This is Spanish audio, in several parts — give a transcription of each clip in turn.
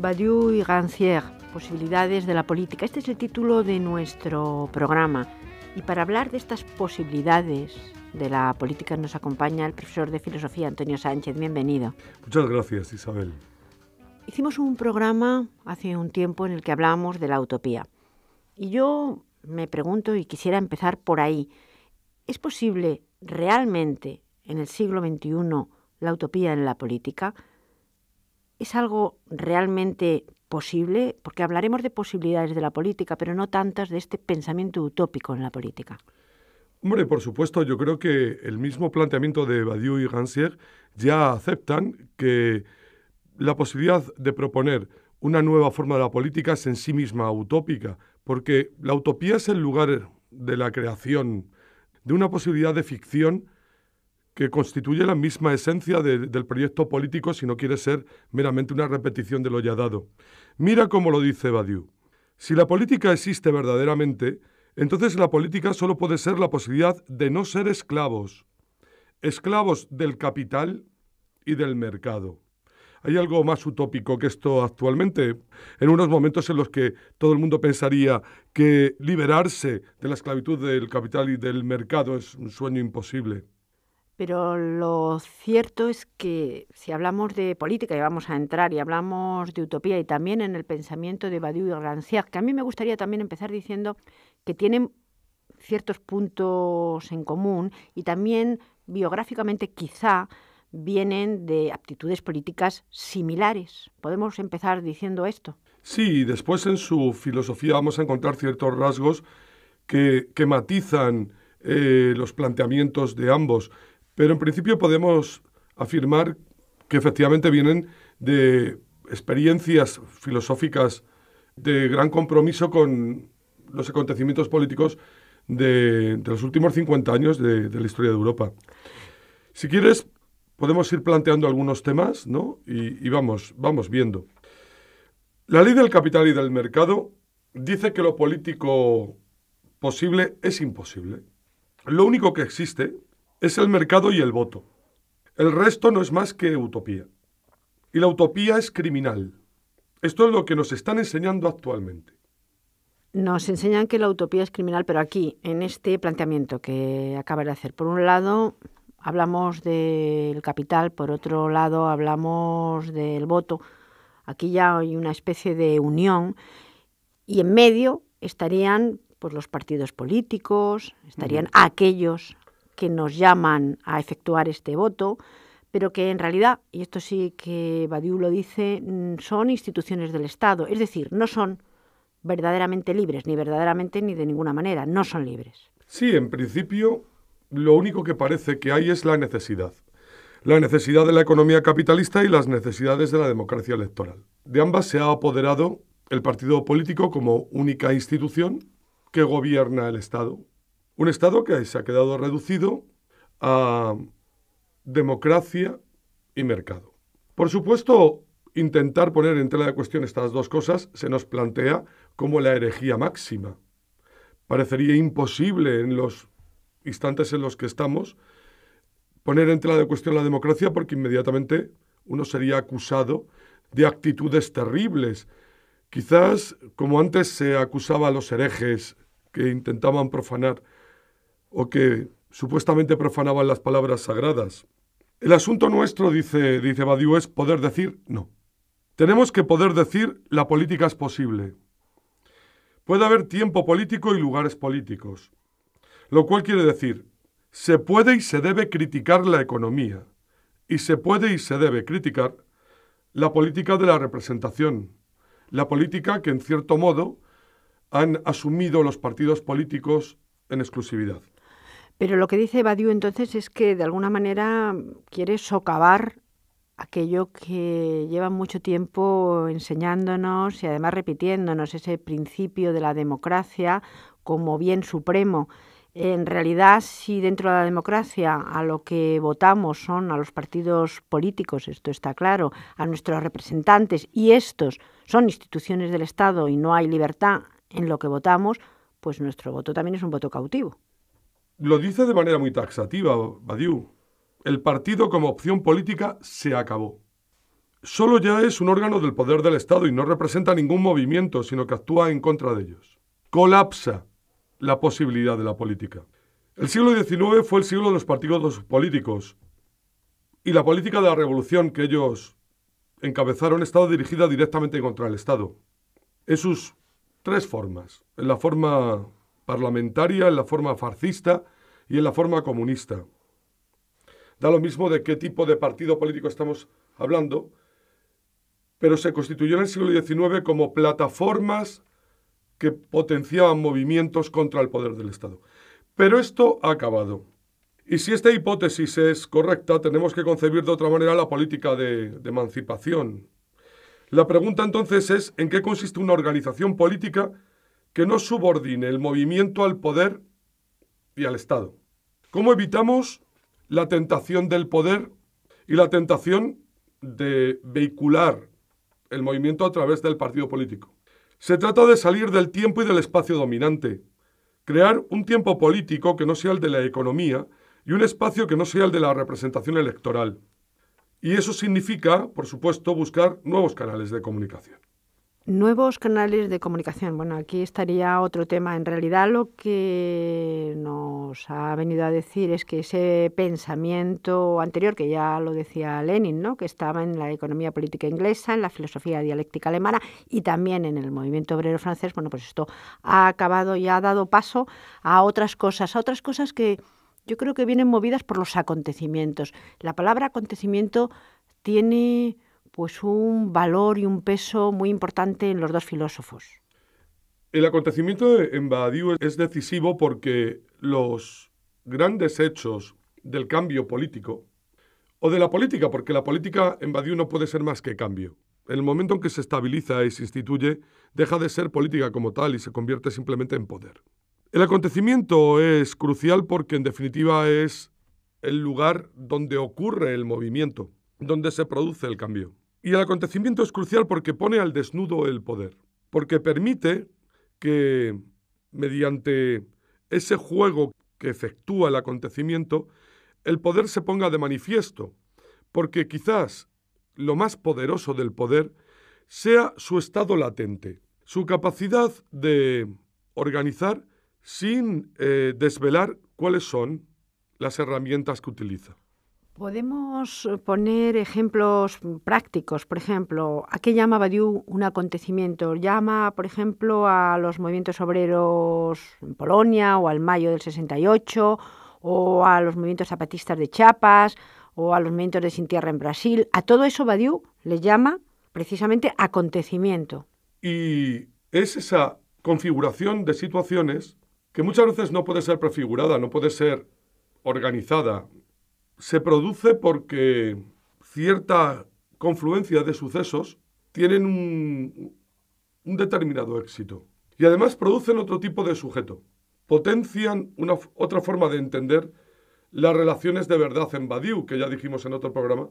Badiou y Rancière, posibilidades de la política. Este es el título de nuestro programa. Y para hablar de estas posibilidades de la política nos acompaña el profesor de filosofía Antonio Sánchez. Bienvenido. Muchas gracias, Isabel. Hicimos un programa hace un tiempo en el que hablábamos de la utopía. Y yo me pregunto y quisiera empezar por ahí. ¿Es posible realmente en el siglo XXI la utopía en la política? ¿Es algo realmente posible? Porque hablaremos de posibilidades de la política, pero no tantas de este pensamiento utópico en la política. Hombre, por supuesto, yo creo que el mismo planteamiento de Badiou y Rancière ya aceptan que la posibilidad de proponer una nueva forma de la política es en sí misma utópica, porque la utopía es el lugar de la creación, de una posibilidad de ficción que constituye la misma esencia del proyecto político si no quiere ser meramente una repetición de lo ya dado. Mira cómo lo dice Badiou. Si la política existe verdaderamente, entonces la política solo puede ser la posibilidad de no ser esclavos, esclavos del capital y del mercado. Hay algo más utópico que esto actualmente. En unos momentos en los que todo el mundo pensaría que liberarse de la esclavitud del capital y del mercado es un sueño imposible. Pero lo cierto es que si hablamos de política y vamos a entrar y hablamos de utopía y también en el pensamiento de Badiou y que a mí me gustaría también empezar diciendo que tienen ciertos puntos en común y también biográficamente quizá vienen de aptitudes políticas similares. Podemos empezar diciendo esto. Sí, después en su filosofía vamos a encontrar ciertos rasgos que, que matizan eh, los planteamientos de ambos. Pero en principio podemos afirmar que efectivamente vienen de experiencias filosóficas de gran compromiso con los acontecimientos políticos de, los últimos 50 años de, la historia de Europa. Si quieres, podemos ir planteando algunos temas, ¿no? Y, vamos, vamos viendo. La ley del capital y del mercado dice que lo político posible es imposible. Lo único que existe, es el mercado y el voto. El resto no es más que utopía. Y la utopía es criminal. Esto es lo que nos están enseñando actualmente. Nos enseñan que la utopía es criminal, pero aquí, en este planteamiento que acaba de hacer, por un lado hablamos del capital, por otro lado hablamos del voto. Aquí ya hay una especie de unión y en medio estarían pues, los partidos políticos, estarían aquellos que nos llaman a efectuar este voto, pero que en realidad, y esto sí que Badiou lo dice, mm, son instituciones del Estado, es decir, no son verdaderamente libres, ni verdaderamente ni de ninguna manera, no son libres. Sí, en principio lo único que parece que hay es la necesidad. La necesidad de la economía capitalista y las necesidades de la democracia electoral. De ambas se ha apoderado el partido político como única institución que gobierna el Estado, un Estado que se ha quedado reducido a democracia y mercado. Por supuesto, intentar poner en tela de cuestión estas dos cosas se nos plantea como la herejía máxima. Parecería imposible en los instantes en los que estamos poner en tela de cuestión la democracia porque inmediatamente uno sería acusado de actitudes terribles. Quizás, como antes se acusaba a los herejes que intentaban profanar o que supuestamente profanaban las palabras sagradas. El asunto nuestro, dice, dice Badiou, es poder decir no. Tenemos que poder decir la política es posible. Puede haber tiempo político y lugares políticos. Lo cual quiere decir, se puede y se debe criticar la economía. Y se puede y se debe criticar la política de la representación. La política que, en cierto modo, han asumido los partidos políticos en exclusividad. Pero lo que dice Badiou entonces es que de alguna manera quiere socavar aquello que lleva mucho tiempo enseñándonos y además repitiéndonos, ese principio de la democracia como bien supremo. En realidad, si dentro de la democracia a lo que votamos son a los partidos políticos, esto está claro, a nuestros representantes, y estos son instituciones del Estado y no hay libertad en lo que votamos, pues nuestro voto también es un voto cautivo. Lo dice de manera muy taxativa Badiou. El partido como opción política se acabó. Solo ya es un órgano del poder del Estado y no representa ningún movimiento, sino que actúa en contra de ellos. Colapsa la posibilidad de la política. El siglo XIX fue el siglo de los partidos políticos y la política de la revolución que ellos encabezaron estaba dirigida directamente contra el Estado, en sus tres formas. En la forma parlamentaria, en la forma fascista y en la forma comunista. Da lo mismo de qué tipo de partido político estamos hablando, pero se constituyó en el siglo XIX como plataformas que potenciaban movimientos contra el poder del Estado. Pero esto ha acabado. Y si esta hipótesis es correcta, tenemos que concebir de otra manera la política de, de emancipación. La pregunta entonces es en qué consiste una organización política que no subordine el movimiento al poder y al Estado. ¿Cómo evitamos la tentación del poder y la tentación de vehicular el movimiento a través del partido político? Se trata de salir del tiempo y del espacio dominante, crear un tiempo político que no sea el de la economía y un espacio que no sea el de la representación electoral. Y eso significa, por supuesto, buscar nuevos canales de comunicación. Nuevos canales de comunicación. Bueno, aquí estaría otro tema. En realidad lo que nos ha venido a decir es que ese pensamiento anterior, que ya lo decía Lenin, ¿no? que estaba en la economía política inglesa, en la filosofía dialéctica alemana y también en el movimiento obrero francés, bueno, pues esto ha acabado y ha dado paso a otras cosas, a otras cosas que yo creo que vienen movidas por los acontecimientos. La palabra acontecimiento tiene pues un valor y un peso muy importante en los dos filósofos. El acontecimiento en Badiou es decisivo porque los grandes hechos del cambio político, o de la política, porque la política en Badiou no puede ser más que cambio. En El momento en que se estabiliza y se instituye, deja de ser política como tal y se convierte simplemente en poder. El acontecimiento es crucial porque en definitiva es el lugar donde ocurre el movimiento donde se produce el cambio. Y el acontecimiento es crucial porque pone al desnudo el poder, porque permite que mediante ese juego que efectúa el acontecimiento, el poder se ponga de manifiesto, porque quizás lo más poderoso del poder sea su estado latente, su capacidad de organizar sin eh, desvelar cuáles son las herramientas que utiliza. Podemos eh, poner ejemplos prácticos, por ejemplo, ¿a qué llama Badiou un acontecimiento? Llama, por ejemplo, a los movimientos obreros en Polonia o al mayo del 68 o a los movimientos zapatistas de Chiapas o a los movimientos de Sin Tierra en Brasil. A todo eso Badiou le llama precisamente acontecimiento. Y es esa configuración de situaciones que muchas veces no puede ser prefigurada, no puede ser organizada, se produce porque cierta confluencia de sucesos tienen un, determinado éxito. Y además producen otro tipo de sujeto. Potencian otra forma de entender las relaciones de verdad en Badiou, que ya dijimos en otro programa,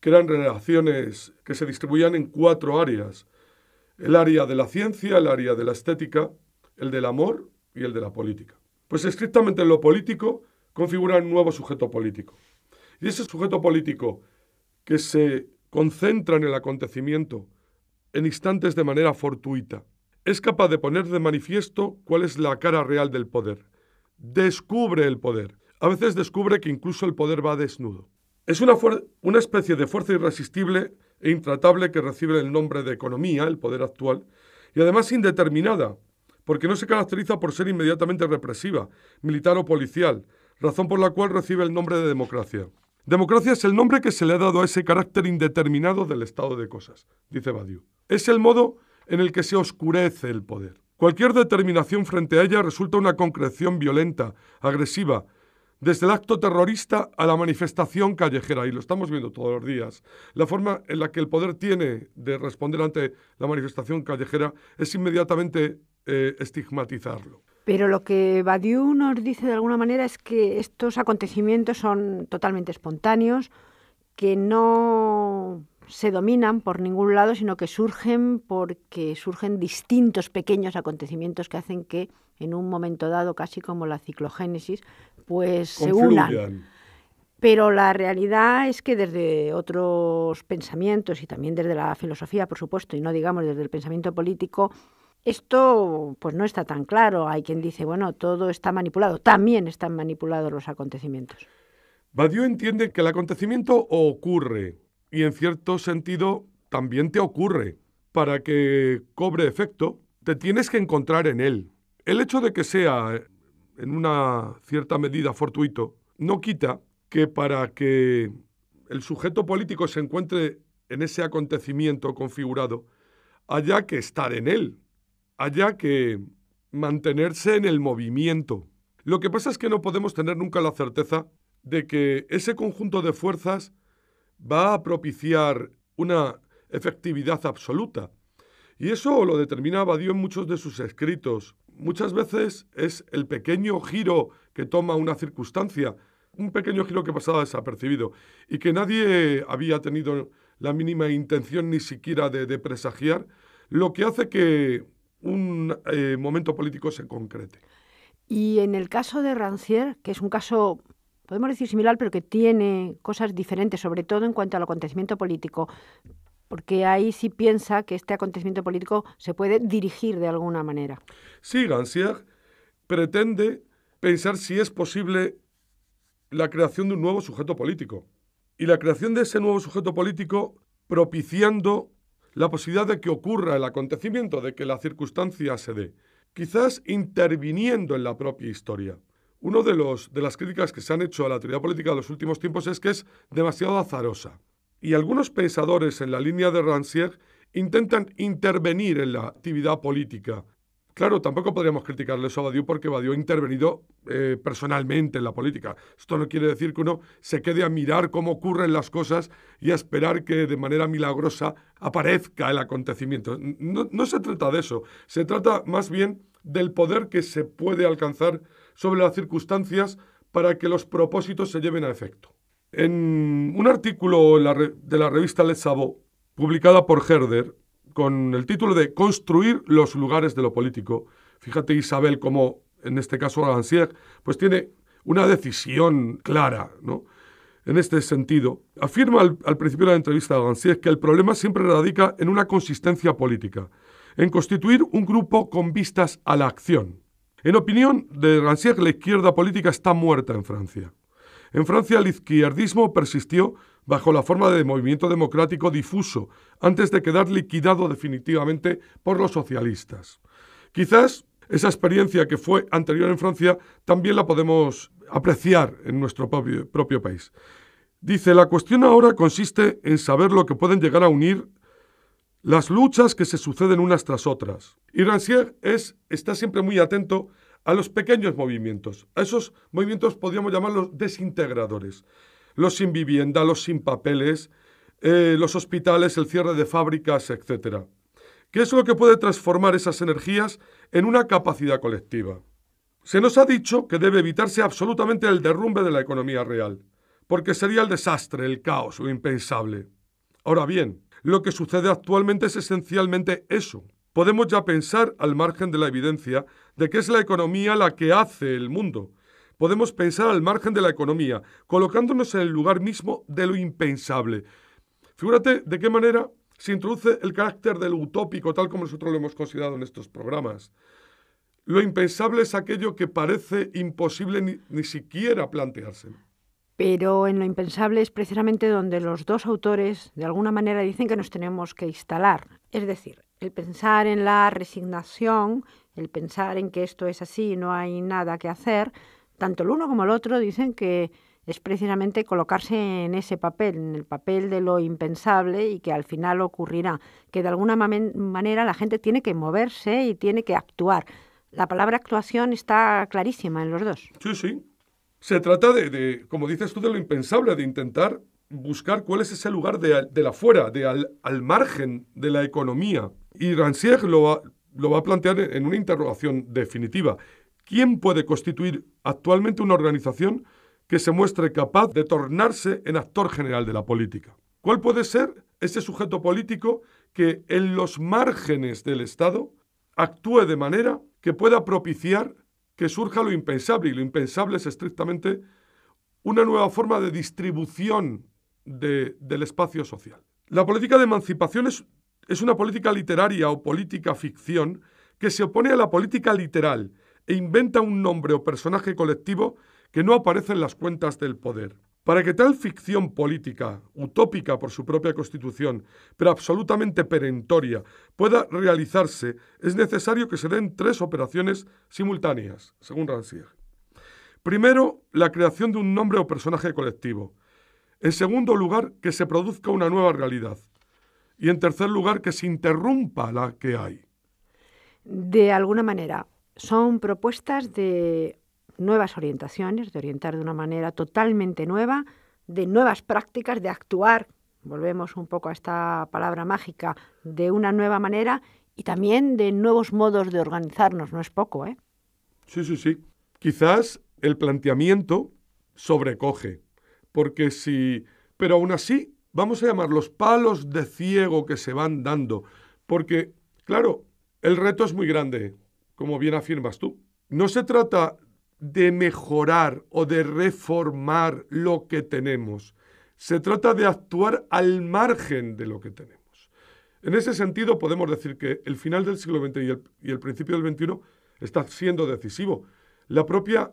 que eran relaciones que se distribuían en cuatro áreas. El área de la ciencia, el área de la estética, el del amor y el de la política. Pues estrictamente en lo político configura un nuevo sujeto político. Y ese sujeto político que se concentra en el acontecimiento en instantes de manera fortuita, es capaz de poner de manifiesto cuál es la cara real del poder. Descubre el poder. A veces descubre que incluso el poder va desnudo. Es una, una especie de fuerza irresistible e intratable que recibe el nombre de economía, el poder actual, y además indeterminada, porque no se caracteriza por ser inmediatamente represiva, militar o policial, razón por la cual recibe el nombre de democracia. Democracia es el nombre que se le ha dado a ese carácter indeterminado del estado de cosas, dice Badiou. Es el modo en el que se oscurece el poder. Cualquier determinación frente a ella resulta una concreción violenta, agresiva, desde el acto terrorista a la manifestación callejera, y lo estamos viendo todos los días. La forma en la que el poder tiene de responder ante la manifestación callejera es inmediatamente eh, estigmatizarlo. Pero lo que Badiou nos dice de alguna manera es que estos acontecimientos son totalmente espontáneos, que no se dominan por ningún lado, sino que surgen porque surgen distintos pequeños acontecimientos que hacen que en un momento dado, casi como la ciclogénesis, pues se unan. Pero la realidad es que desde otros pensamientos y también desde la filosofía, por supuesto, y no digamos desde el pensamiento político, esto pues no está tan claro. Hay quien dice, bueno, todo está manipulado. También están manipulados los acontecimientos. Badiou entiende que el acontecimiento ocurre y en cierto sentido también te ocurre. Para que cobre efecto, te tienes que encontrar en él. El hecho de que sea en una cierta medida fortuito no quita que para que el sujeto político se encuentre en ese acontecimiento configurado, haya que estar en él, haya que mantenerse en el movimiento. Lo que pasa es que no podemos tener nunca la certeza de que ese conjunto de fuerzas va a propiciar una efectividad absoluta. Y eso lo determina Dios en muchos de sus escritos. Muchas veces es el pequeño giro que toma una circunstancia, un pequeño giro que pasaba desapercibido y que nadie había tenido la mínima intención ni siquiera de, de presagiar, lo que hace que un eh, momento político se concrete. Y en el caso de Rancière, que es un caso, podemos decir similar, pero que tiene cosas diferentes, sobre todo en cuanto al acontecimiento político, porque ahí sí piensa que este acontecimiento político se puede dirigir de alguna manera. Sí, Rancière pretende pensar si es posible la creación de un nuevo sujeto político. Y la creación de ese nuevo sujeto político propiciando la posibilidad de que ocurra el acontecimiento, de que la circunstancia se dé, quizás interviniendo en la propia historia. Una de, los, de las críticas que se han hecho a la teoría política de los últimos tiempos es que es demasiado azarosa. Y algunos pensadores en la línea de Rancière intentan intervenir en la actividad política Claro, tampoco podríamos criticarle eso a Badiou porque Badiou ha intervenido eh, personalmente en la política. Esto no quiere decir que uno se quede a mirar cómo ocurren las cosas y a esperar que de manera milagrosa aparezca el acontecimiento. No, se trata de eso, se trata más bien del poder que se puede alcanzar sobre las circunstancias para que los propósitos se lleven a efecto. En un artículo de la revista Les Savo, publicada por Herder, con el título de Construir los lugares de lo político. Fíjate Isabel como en este caso Rancière, pues tiene una decisión clara, En este sentido, afirma al, principio de la entrevista a Rancière que el problema siempre radica en una consistencia política, en constituir un grupo con vistas a la acción. En opinión de Rancière, la izquierda política está muerta en Francia. En Francia el izquierdismo persistió bajo la forma de movimiento democrático difuso, antes de quedar liquidado definitivamente por los socialistas. Quizás esa experiencia que fue anterior en Francia también la podemos apreciar en nuestro propio, país. Dice, la cuestión ahora consiste en saber lo que pueden llegar a unir las luchas que se suceden unas tras otras. Y Rancière es, está siempre muy atento a los pequeños movimientos, a esos movimientos podríamos llamarlos desintegradores los sin vivienda, los sin papeles, eh, los hospitales, el cierre de fábricas, etc. ¿Qué es lo que puede transformar esas energías en una capacidad colectiva? Se nos ha dicho que debe evitarse absolutamente el derrumbe de la economía real, porque sería el desastre, el caos, lo impensable. Ahora bien, lo que sucede actualmente es esencialmente eso. Podemos ya pensar, al margen de la evidencia, de que es la economía la que hace el mundo, podemos pensar al margen de la economía, colocándonos en el lugar mismo de lo impensable. Figúrate de qué manera se introduce el carácter del utópico, tal como nosotros lo hemos considerado en estos programas. Lo impensable es aquello que parece imposible ni, ni siquiera plantearse. Pero en lo impensable es precisamente donde los dos autores de alguna manera dicen que nos tenemos que instalar. Es decir, el pensar en la resignación, el pensar en que esto es así y no hay nada que hacer, tanto el uno como el otro dicen que es precisamente colocarse en ese papel, en el papel de lo impensable y que al final ocurrirá, que de alguna manera la gente tiene que moverse y tiene que actuar. La palabra actuación está clarísima en los dos. Sí, sí. Se trata de, como dices tú, de lo impensable, de intentar buscar cuál es ese lugar de, la fuera, de al, margen de la economía. Y Rancière lo lo va a plantear en una interrogación definitiva. ¿Quién puede constituir actualmente una organización que se muestre capaz de tornarse en actor general de la política? ¿Cuál puede ser ese sujeto político que en los márgenes del Estado actúe de manera que pueda propiciar que surja lo impensable? Y lo impensable es estrictamente una nueva forma de distribución del espacio social. La política de emancipación es una política literaria o política ficción que se opone a la política literal e inventa un nombre o personaje colectivo que no aparece en las cuentas del poder. Para que tal ficción política, utópica por su propia constitución, pero absolutamente perentoria, pueda realizarse, es necesario que se den tres operaciones simultáneas, según Rancière. Primero, la creación de un nombre o personaje colectivo. En segundo lugar, que se produzca una nueva realidad. Y en tercer lugar, que se interrumpa la que hay. De alguna manera, son propuestas de nuevas orientaciones, de orientar de una manera totalmente nueva, de nuevas prácticas, de actuar, volvemos un poco a esta palabra mágica, de una nueva manera y también de nuevos modos de organizarnos, no es poco, ¿eh? Sí, sí, sí. Quizás el planteamiento sobrecoge, porque si... Pero aún así, vamos a llamar los palos de ciego que se van dando, porque, claro, el reto es muy grande, como bien afirmas tú. No se trata de mejorar o de reformar lo que tenemos. Se trata de actuar al margen de lo que tenemos. En ese sentido, podemos decir que el final del siglo XX y el, principio del XXI está siendo decisivo. La propia,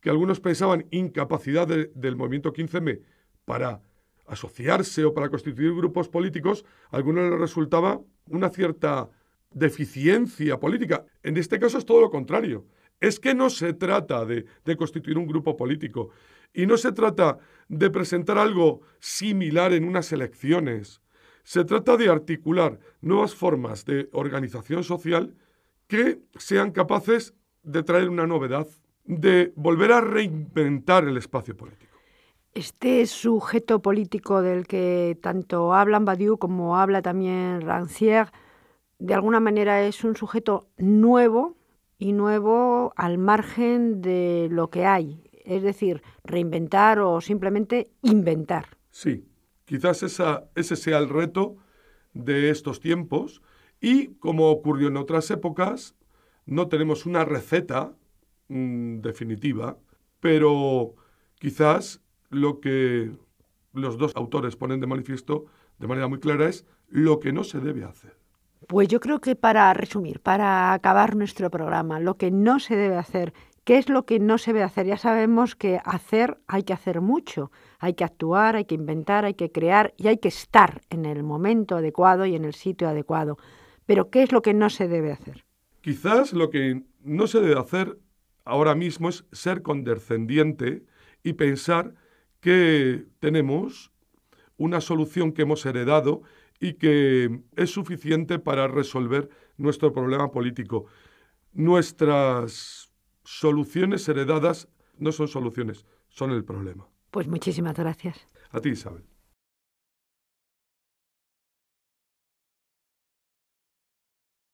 que algunos pensaban, incapacidad del movimiento 15M para asociarse o para constituir grupos políticos, a algunos les resultaba una cierta deficiencia política. En este caso es todo lo contrario. Es que no se trata de, constituir un grupo político y no se trata de presentar algo similar en unas elecciones. Se trata de articular nuevas formas de organización social que sean capaces de traer una novedad, de volver a reinventar el espacio político. Este sujeto político del que tanto hablan Badiou como habla también Rancière, de alguna manera es un sujeto nuevo y nuevo al margen de lo que hay, es decir, reinventar o simplemente inventar. Sí, quizás esa, ese sea el reto de estos tiempos y como ocurrió en otras épocas, no tenemos una receta mm, definitiva, pero quizás lo que los dos autores ponen de manifiesto de manera muy clara es lo que no se debe hacer. Pues yo creo que para resumir, para acabar nuestro programa, lo que no se debe hacer, ¿qué es lo que no se debe hacer? Ya sabemos que hacer hay que hacer mucho, hay que actuar, hay que inventar, hay que crear y hay que estar en el momento adecuado y en el sitio adecuado. Pero ¿qué es lo que no se debe hacer? Quizás lo que no se debe hacer ahora mismo es ser condescendiente y pensar que tenemos una solución que hemos heredado y que es suficiente para resolver nuestro problema político. Nuestras soluciones heredadas no son soluciones, son el problema. Pues muchísimas gracias. A ti, Isabel.